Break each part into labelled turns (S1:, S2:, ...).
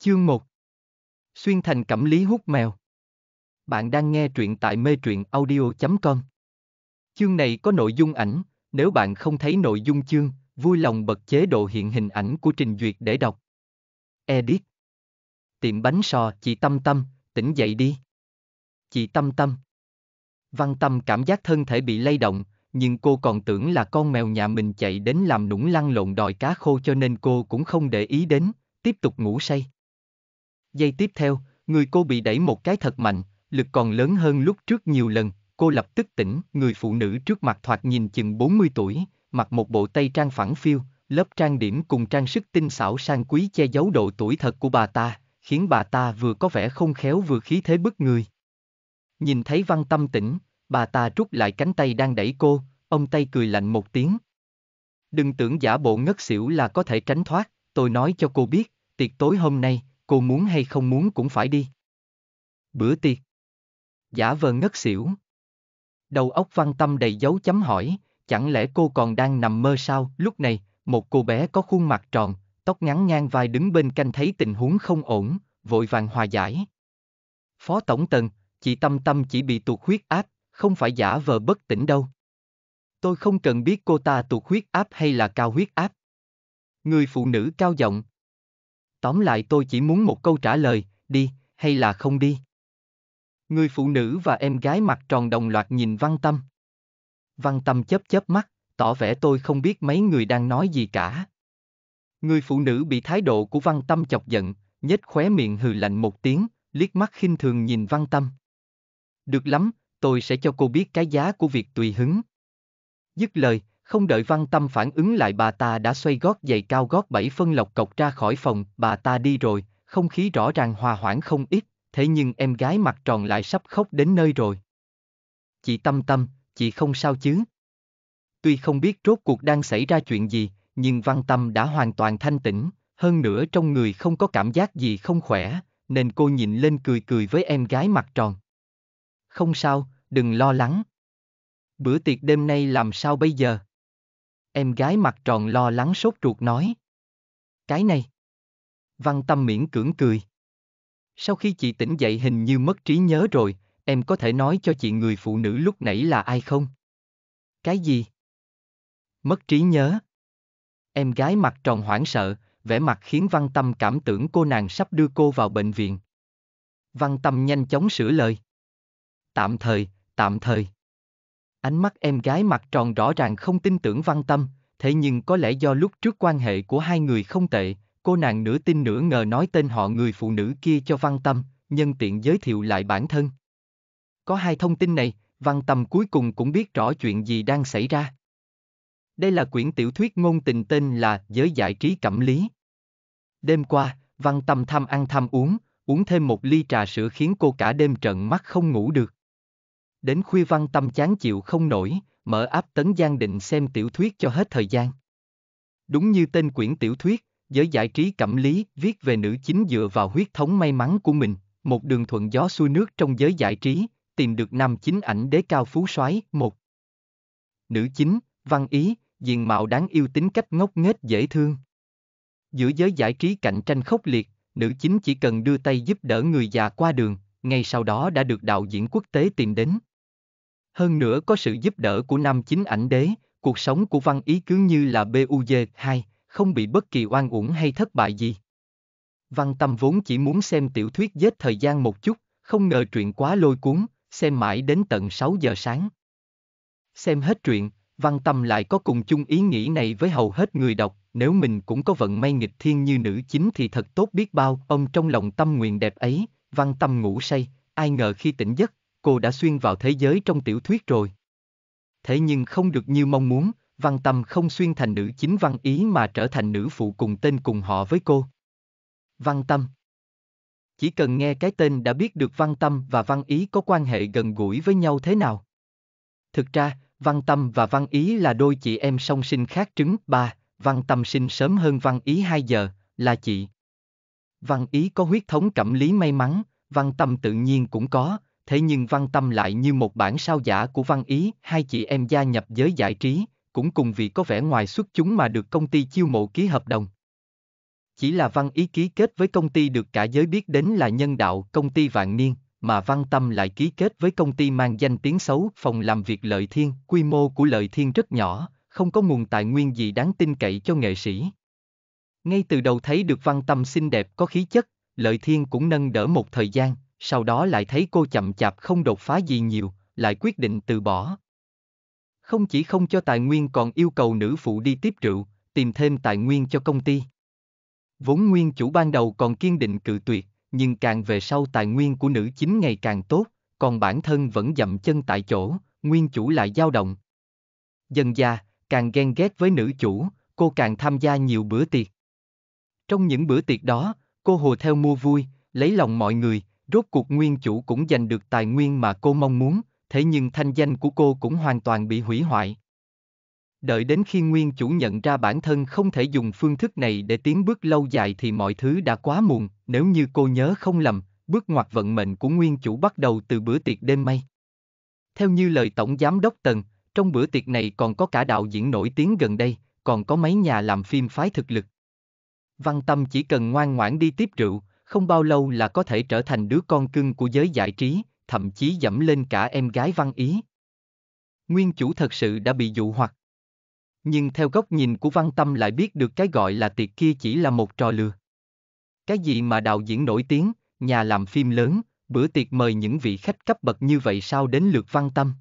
S1: Chương 1 Xuyên thành cẩm lý hút mèo Bạn đang nghe truyện tại mê truyện audio.com Chương này có nội dung ảnh, nếu bạn không thấy nội dung chương, vui lòng bật chế độ hiện hình ảnh của trình duyệt để đọc. Edit Tiệm bánh sò chị Tâm Tâm, tỉnh dậy đi. Chị Tâm Tâm Văn Tâm cảm giác thân thể bị lay động, nhưng cô còn tưởng là con mèo nhà mình chạy đến làm nũng lăn lộn đòi cá khô cho nên cô cũng không để ý đến, tiếp tục ngủ say. Giây tiếp theo, người cô bị đẩy một cái thật mạnh, lực còn lớn hơn lúc trước nhiều lần, cô lập tức tỉnh, người phụ nữ trước mặt thoạt nhìn chừng 40 tuổi, mặc một bộ tây trang phẳng phiêu, lớp trang điểm cùng trang sức tinh xảo sang quý che giấu độ tuổi thật của bà ta, khiến bà ta vừa có vẻ không khéo vừa khí thế bức người. Nhìn thấy văn tâm tỉnh, bà ta rút lại cánh tay đang đẩy cô, ông tay cười lạnh một tiếng. Đừng tưởng giả bộ ngất xỉu là có thể tránh thoát, tôi nói cho cô biết, tiệc tối hôm nay, cô muốn hay không muốn cũng phải đi. Bữa tiệc. Giả vờ ngất xỉu. Đầu óc văn tâm đầy dấu chấm hỏi, chẳng lẽ cô còn đang nằm mơ sao? Lúc này, một cô bé có khuôn mặt tròn, tóc ngắn ngang vai đứng bên canh thấy tình huống không ổn, vội vàng hòa giải. Phó Tổng Tần, chị Tâm Tâm chỉ bị tụt huyết áp, không phải giả vờ bất tỉnh đâu. Tôi không cần biết cô ta tụt huyết áp hay là cao huyết áp. Người phụ nữ cao giọng, Tóm lại tôi chỉ muốn một câu trả lời, đi, hay là không đi. Người phụ nữ và em gái mặt tròn đồng loạt nhìn Văn Tâm. Văn Tâm chớp chớp mắt, tỏ vẻ tôi không biết mấy người đang nói gì cả. Người phụ nữ bị thái độ của Văn Tâm chọc giận, nhếch khóe miệng hừ lạnh một tiếng, liếc mắt khinh thường nhìn Văn Tâm. Được lắm, tôi sẽ cho cô biết cái giá của việc tùy hứng. Dứt lời, không đợi văn tâm phản ứng lại bà ta đã xoay gót giày cao gót bảy phân lộc cộc ra khỏi phòng, bà ta đi rồi, không khí rõ ràng hòa hoãn không ít, thế nhưng em gái mặt tròn lại sắp khóc đến nơi rồi. Chị Tâm Tâm, chị không sao chứ? Tuy không biết rốt cuộc đang xảy ra chuyện gì, nhưng văn tâm đã hoàn toàn thanh tĩnh, hơn nữa trong người không có cảm giác gì không khỏe, nên cô nhìn lên cười cười với em gái mặt tròn. Không sao, đừng lo lắng. Bữa tiệc đêm nay làm sao bây giờ? Em gái mặt tròn lo lắng sốt ruột nói. Cái này. Văn Tâm miễn cưỡng cười. Sau khi chị tỉnh dậy hình như mất trí nhớ rồi, em có thể nói cho chị người phụ nữ lúc nãy là ai không? Cái gì? Mất trí nhớ. Em gái mặt tròn hoảng sợ, vẻ mặt khiến Văn Tâm cảm tưởng cô nàng sắp đưa cô vào bệnh viện. Văn Tâm nhanh chóng sửa lời. Tạm thời, tạm thời. Ánh mắt em gái mặt tròn rõ ràng không tin tưởng văn tâm, thế nhưng có lẽ do lúc trước quan hệ của hai người không tệ, cô nàng nửa tin nửa ngờ nói tên họ người phụ nữ kia cho văn tâm, nhân tiện giới thiệu lại bản thân. Có hai thông tin này, văn tâm cuối cùng cũng biết rõ chuyện gì đang xảy ra. Đây là quyển tiểu thuyết ngôn tình tên là Giới giải trí cẩm lý. Đêm qua, văn tâm tham ăn tham uống, uống thêm một ly trà sữa khiến cô cả đêm trận mắt không ngủ được đến khuya văn tâm chán chịu không nổi, mở áp tấn gian định xem tiểu thuyết cho hết thời gian. Đúng như tên quyển tiểu thuyết, giới giải trí cẩm lý viết về nữ chính dựa vào huyết thống may mắn của mình, một đường thuận gió xuôi nước trong giới giải trí, tìm được nam chính ảnh đế cao phú soái một. Nữ chính, văn ý, diện mạo đáng yêu tính cách ngốc nghếch dễ thương. Giữa giới giải trí cạnh tranh khốc liệt, nữ chính chỉ cần đưa tay giúp đỡ người già qua đường, ngay sau đó đã được đạo diễn quốc tế tìm đến. Hơn nữa có sự giúp đỡ của nam chính ảnh đế, cuộc sống của văn ý cứ như là BUG2, không bị bất kỳ oan uổng hay thất bại gì. Văn tâm vốn chỉ muốn xem tiểu thuyết giết thời gian một chút, không ngờ truyện quá lôi cuốn, xem mãi đến tận 6 giờ sáng. Xem hết truyện, văn tâm lại có cùng chung ý nghĩ này với hầu hết người đọc, nếu mình cũng có vận may nghịch thiên như nữ chính thì thật tốt biết bao, ông trong lòng tâm nguyện đẹp ấy, văn tâm ngủ say, ai ngờ khi tỉnh giấc, cô đã xuyên vào thế giới trong tiểu thuyết rồi. Thế nhưng không được như mong muốn, văn tâm không xuyên thành nữ chính văn ý mà trở thành nữ phụ cùng tên cùng họ với cô. Văn tâm Chỉ cần nghe cái tên đã biết được văn tâm và văn ý có quan hệ gần gũi với nhau thế nào. Thực ra, văn tâm và văn ý là đôi chị em song sinh khác trứng ba, văn tâm sinh sớm hơn văn ý 2 giờ, là chị. Văn ý có huyết thống cẩm lý may mắn, văn tâm tự nhiên cũng có, thế nhưng văn tâm lại như một bản sao giả của văn ý, hai chị em gia nhập giới giải trí, cũng cùng vì có vẻ ngoài xuất chúng mà được công ty chiêu mộ ký hợp đồng. Chỉ là văn ý ký kết với công ty được cả giới biết đến là nhân đạo công ty vạn niên, mà văn tâm lại ký kết với công ty mang danh tiếng xấu phòng làm việc lợi thiên, quy mô của lợi thiên rất nhỏ, không có nguồn tài nguyên gì đáng tin cậy cho nghệ sĩ. Ngay từ đầu thấy được văn tâm xinh đẹp có khí chất, lợi thiên cũng nâng đỡ một thời gian, sau đó lại thấy cô chậm chạp không đột phá gì nhiều, lại quyết định từ bỏ. Không chỉ không cho tài nguyên còn yêu cầu nữ phụ đi tiếp rượu, tìm thêm tài nguyên cho công ty. Vốn nguyên chủ ban đầu còn kiên định cự tuyệt, nhưng càng về sau tài nguyên của nữ chính ngày càng tốt, còn bản thân vẫn dậm chân tại chỗ, nguyên chủ lại dao động. Dần ra, càng ghen ghét với nữ chủ, cô càng tham gia nhiều bữa tiệc. Trong những bữa tiệc đó, cô hồ theo mua vui, lấy lòng mọi người, Rốt cuộc nguyên chủ cũng giành được tài nguyên mà cô mong muốn, thế nhưng thanh danh của cô cũng hoàn toàn bị hủy hoại. Đợi đến khi nguyên chủ nhận ra bản thân không thể dùng phương thức này để tiến bước lâu dài thì mọi thứ đã quá muộn, nếu như cô nhớ không lầm, bước ngoặt vận mệnh của nguyên chủ bắt đầu từ bữa tiệc đêm mây. Theo như lời Tổng Giám Đốc Tần, trong bữa tiệc này còn có cả đạo diễn nổi tiếng gần đây, còn có mấy nhà làm phim phái thực lực. Văn Tâm chỉ cần ngoan ngoãn đi tiếp rượu, không bao lâu là có thể trở thành đứa con cưng của giới giải trí, thậm chí dẫm lên cả em gái văn ý. Nguyên chủ thật sự đã bị dụ hoặc. Nhưng theo góc nhìn của văn tâm lại biết được cái gọi là tiệc kia chỉ là một trò lừa. Cái gì mà đạo diễn nổi tiếng, nhà làm phim lớn, bữa tiệc mời những vị khách cấp bậc như vậy sao đến lượt văn tâm.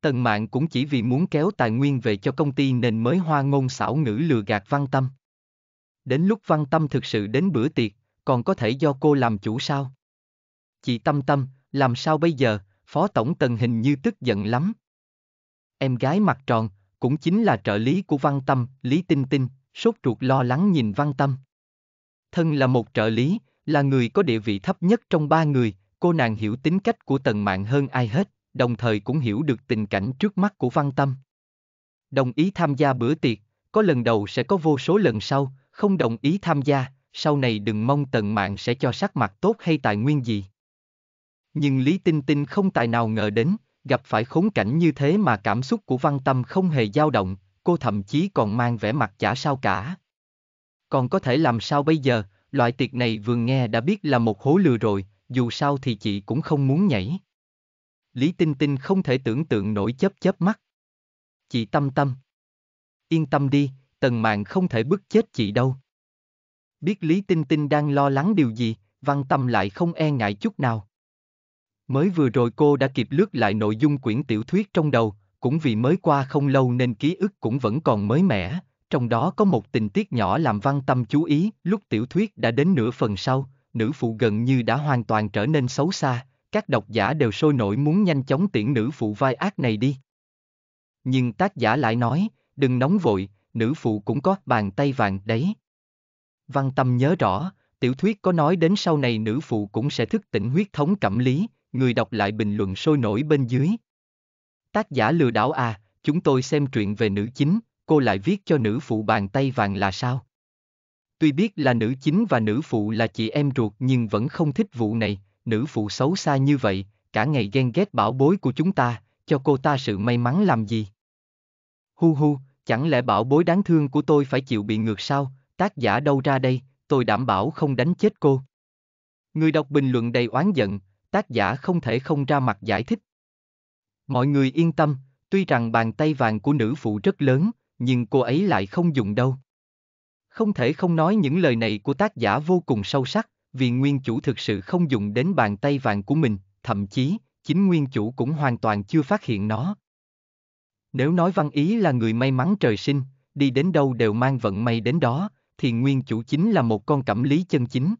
S1: Tần mạng cũng chỉ vì muốn kéo tài nguyên về cho công ty nên mới hoa ngôn xảo ngữ lừa gạt văn tâm. Đến lúc văn tâm thực sự đến bữa tiệc, còn có thể do cô làm chủ sao? Chị Tâm Tâm, làm sao bây giờ, Phó Tổng Tần hình như tức giận lắm. Em gái mặt tròn, cũng chính là trợ lý của Văn Tâm, Lý Tinh Tinh, sốt ruột lo lắng nhìn Văn Tâm. Thân là một trợ lý, là người có địa vị thấp nhất trong ba người, cô nàng hiểu tính cách của Tần Mạng hơn ai hết, đồng thời cũng hiểu được tình cảnh trước mắt của Văn Tâm. Đồng ý tham gia bữa tiệc, có lần đầu sẽ có vô số lần sau, không đồng ý tham gia, sau này đừng mong tần mạng sẽ cho sắc mặt tốt hay tài nguyên gì. Nhưng Lý Tinh Tinh không tài nào ngờ đến, gặp phải khốn cảnh như thế mà cảm xúc của văn tâm không hề dao động, cô thậm chí còn mang vẻ mặt chả sao cả. Còn có thể làm sao bây giờ, loại tiệc này vừa nghe đã biết là một hố lừa rồi, dù sao thì chị cũng không muốn nhảy. Lý Tinh Tinh không thể tưởng tượng nổi chớp chớp mắt. Chị Tâm Tâm. Yên tâm đi, Tần Mạng không thể bức chết chị đâu. Biết Lý Tinh Tinh đang lo lắng điều gì, Văn Tâm lại không e ngại chút nào. Mới vừa rồi cô đã kịp lướt lại nội dung quyển tiểu thuyết trong đầu, cũng vì mới qua không lâu nên ký ức cũng vẫn còn mới mẻ, trong đó có một tình tiết nhỏ làm Văn Tâm chú ý, lúc tiểu thuyết đã đến nửa phần sau, nữ phụ gần như đã hoàn toàn trở nên xấu xa, các độc giả đều sôi nổi muốn nhanh chóng tiễn nữ phụ vai ác này đi. Nhưng tác giả lại nói, đừng nóng vội, nữ phụ cũng có bàn tay vàng đấy. Văn Tâm nhớ rõ, tiểu thuyết có nói đến sau này nữ phụ cũng sẽ thức tỉnh huyết thống cẩm lý, người đọc lại bình luận sôi nổi bên dưới. Tác giả lừa đảo à, chúng tôi xem truyện về nữ chính, cô lại viết cho nữ phụ bàn tay vàng là sao? Tuy biết là nữ chính và nữ phụ là chị em ruột nhưng vẫn không thích vụ này, nữ phụ xấu xa như vậy, cả ngày ghen ghét bảo bối của chúng ta, cho cô ta sự may mắn làm gì? Hu hu, chẳng lẽ bảo bối đáng thương của tôi phải chịu bị ngược sao, tác giả đâu ra đây, tôi đảm bảo không đánh chết cô. Người đọc bình luận đầy oán giận, tác giả không thể không ra mặt giải thích. Mọi người yên tâm, tuy rằng bàn tay vàng của nữ phụ rất lớn, nhưng cô ấy lại không dùng đâu. Không thể không nói những lời này của tác giả vô cùng sâu sắc, vì nguyên chủ thực sự không dùng đến bàn tay vàng của mình, thậm chí, chính nguyên chủ cũng hoàn toàn chưa phát hiện nó. Nếu nói văn ý là người may mắn trời sinh, đi đến đâu đều mang vận may đến đó, thì nguyên chủ chính là một con cẩm lý chân chính.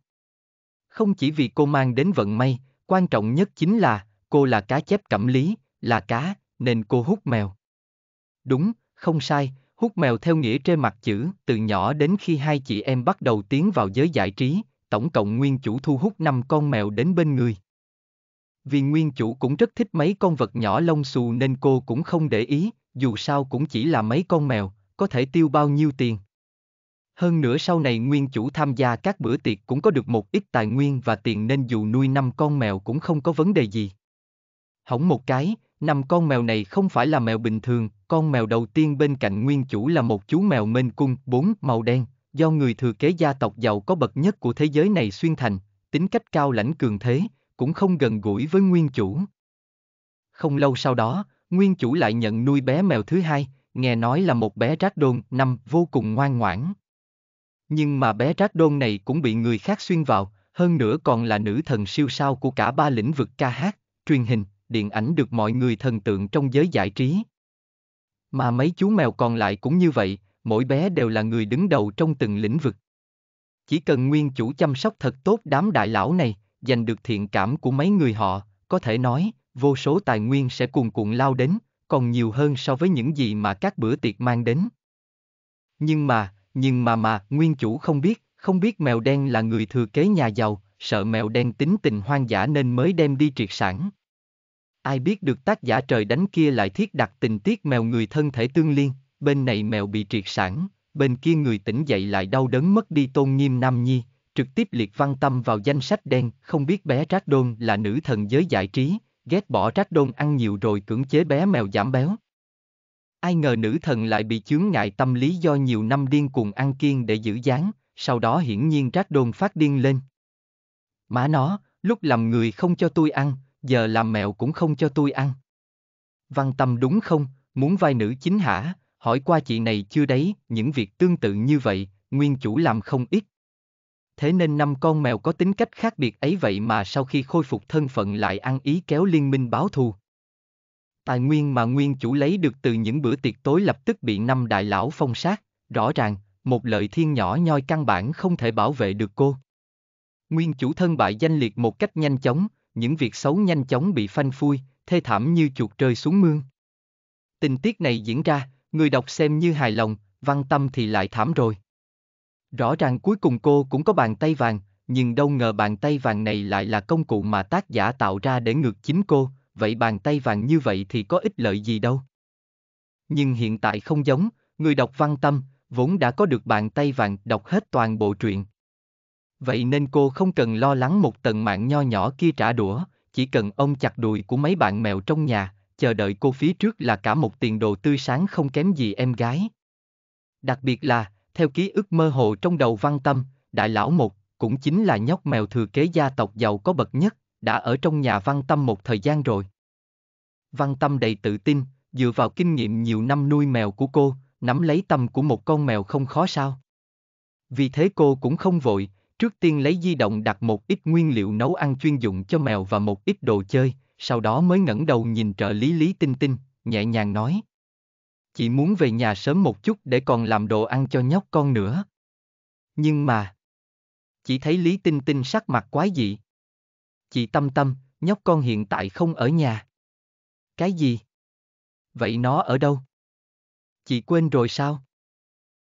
S1: Không chỉ vì cô mang đến vận may, quan trọng nhất chính là, cô là cá chép cẩm lý, là cá, nên cô hút mèo. Đúng, không sai, hút mèo theo nghĩa trên mặt chữ, từ nhỏ đến khi hai chị em bắt đầu tiến vào giới giải trí, tổng cộng nguyên chủ thu hút 5 con mèo đến bên người. Vì nguyên chủ cũng rất thích mấy con vật nhỏ lông xù nên cô cũng không để ý, dù sao cũng chỉ là mấy con mèo, có thể tiêu bao nhiêu tiền, hơn nữa sau này nguyên chủ tham gia các bữa tiệc cũng có được một ít tài nguyên và tiền nên dù nuôi năm con mèo cũng không có vấn đề gì. Hỏng một cái, năm con mèo này không phải là mèo bình thường, con mèo đầu tiên bên cạnh nguyên chủ là một chú mèo mênh cung, 4 màu đen, do người thừa kế gia tộc giàu có bậc nhất của thế giới này xuyên thành, tính cách cao lãnh cường thế, cũng không gần gũi với nguyên chủ. Không lâu sau đó, nguyên chủ lại nhận nuôi bé mèo thứ hai, nghe nói là một bé rác đôn, năm, vô cùng ngoan ngoãn. Nhưng mà bé rác đôn này cũng bị người khác xuyên vào, hơn nữa còn là nữ thần siêu sao của cả ba lĩnh vực ca hát, truyền hình, điện ảnh được mọi người thần tượng trong giới giải trí. Mà mấy chú mèo còn lại cũng như vậy, mỗi bé đều là người đứng đầu trong từng lĩnh vực. Chỉ cần nguyên chủ chăm sóc thật tốt đám đại lão này, giành được thiện cảm của mấy người họ, có thể nói, vô số tài nguyên sẽ cuồn cuộn lao đến, còn nhiều hơn so với những gì mà các bữa tiệc mang đến. Nhưng mà, nhưng mà mà, nguyên chủ không biết, không biết mèo đen là người thừa kế nhà giàu, sợ mèo đen tính tình hoang dã nên mới đem đi triệt sản. Ai biết được tác giả trời đánh kia lại thiết đặt tình tiết mèo người thân thể tương liên, bên này mèo bị triệt sản, bên kia người tỉnh dậy lại đau đớn mất đi tôn nghiêm nam nhi, trực tiếp liệt văn tâm vào danh sách đen, không biết bé Trác Đôn là nữ thần giới giải trí, ghét bỏ Trác Đôn ăn nhiều rồi cưỡng chế bé mèo giảm béo. Ai ngờ nữ thần lại bị chướng ngại tâm lý do nhiều năm điên cuồng ăn kiêng để giữ dáng, sau đó hiển nhiên rác đồn phát điên lên. Má nó, lúc làm người không cho tôi ăn, giờ làm mẹo cũng không cho tôi ăn. Văn tâm đúng không, muốn vai nữ chính hả, hỏi qua chị này chưa đấy, những việc tương tự như vậy, nguyên chủ làm không ít. Thế nên năm con mèo có tính cách khác biệt ấy vậy mà sau khi khôi phục thân phận lại ăn ý kéo liên minh báo thù. Tài nguyên mà nguyên chủ lấy được từ những bữa tiệc tối lập tức bị năm đại lão phong sát, rõ ràng, một lợi thiên nhỏ nhoi căn bản không thể bảo vệ được cô. Nguyên chủ thân bại danh liệt một cách nhanh chóng, những việc xấu nhanh chóng bị phanh phui, thê thảm như chuột rơi xuống mương. Tình tiết này diễn ra, người đọc xem như hài lòng, văn tâm thì lại thảm rồi. Rõ ràng cuối cùng cô cũng có bàn tay vàng, nhưng đâu ngờ bàn tay vàng này lại là công cụ mà tác giả tạo ra để ngược chính cô, vậy bàn tay vàng như vậy thì có ích lợi gì đâu. Nhưng hiện tại không giống, người đọc văn tâm, vốn đã có được bàn tay vàng đọc hết toàn bộ truyện. Vậy nên cô không cần lo lắng một tầng mạng nho nhỏ kia trả đũa, chỉ cần ông chặt đùi của mấy bạn mèo trong nhà, chờ đợi cô phía trước là cả một tiền đồ tươi sáng không kém gì em gái. Đặc biệt là, theo ký ức mơ hồ trong đầu văn tâm, đại lão một, cũng chính là nhóc mèo thừa kế gia tộc giàu có bậc nhất, đã ở trong nhà Văn Tâm một thời gian rồi. Văn Tâm đầy tự tin, dựa vào kinh nghiệm nhiều năm nuôi mèo của cô, nắm lấy tâm của một con mèo không khó sao. Vì thế cô cũng không vội, trước tiên lấy di động đặt một ít nguyên liệu nấu ăn chuyên dụng cho mèo và một ít đồ chơi, sau đó mới ngẩng đầu nhìn trợ lý Lý Tinh Tinh, nhẹ nhàng nói. "Chỉ muốn về nhà sớm một chút để còn làm đồ ăn cho nhóc con nữa. Nhưng mà... Chỉ thấy Lý Tinh Tinh sắc mặt quái dị. Chị Tâm Tâm, nhóc con hiện tại không ở nhà. Cái gì? Vậy nó ở đâu? Chị quên rồi sao?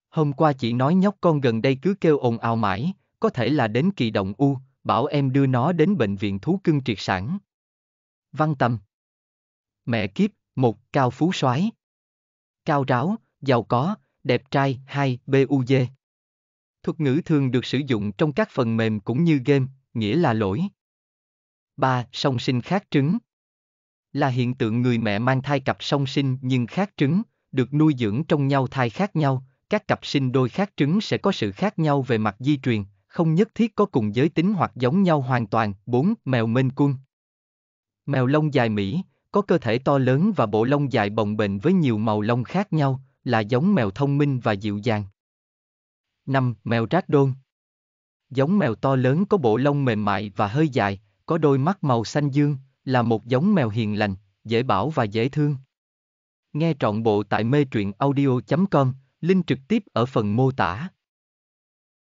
S1: Hôm qua chị nói nhóc con gần đây cứ kêu ồn ào mãi, có thể là đến kỳ động u, bảo em đưa nó đến bệnh viện thú cưng triệt sản. Văn Tâm Mẹ kiếp, một Cao phú soái Cao ráo, giàu có, đẹp trai, hai b u BUG. Thuật ngữ thường được sử dụng trong các phần mềm cũng như game, nghĩa là lỗi. 3. Song sinh khác trứng Là hiện tượng người mẹ mang thai cặp song sinh nhưng khác trứng, được nuôi dưỡng trong nhau thai khác nhau, các cặp sinh đôi khác trứng sẽ có sự khác nhau về mặt di truyền, không nhất thiết có cùng giới tính hoặc giống nhau hoàn toàn. 4. Mèo Mên Quân Mèo lông dài Mỹ, có cơ thể to lớn và bộ lông dài bồng bềnh với nhiều màu lông khác nhau, là giống mèo thông minh và dịu dàng. 5. Mèo Rác Đôn Giống mèo to lớn có bộ lông mềm mại và hơi dài, có đôi mắt màu xanh dương, là một giống mèo hiền lành, dễ bảo và dễ thương. Nghe trọn bộ tại mê truyện audio.com, link trực tiếp ở phần mô tả.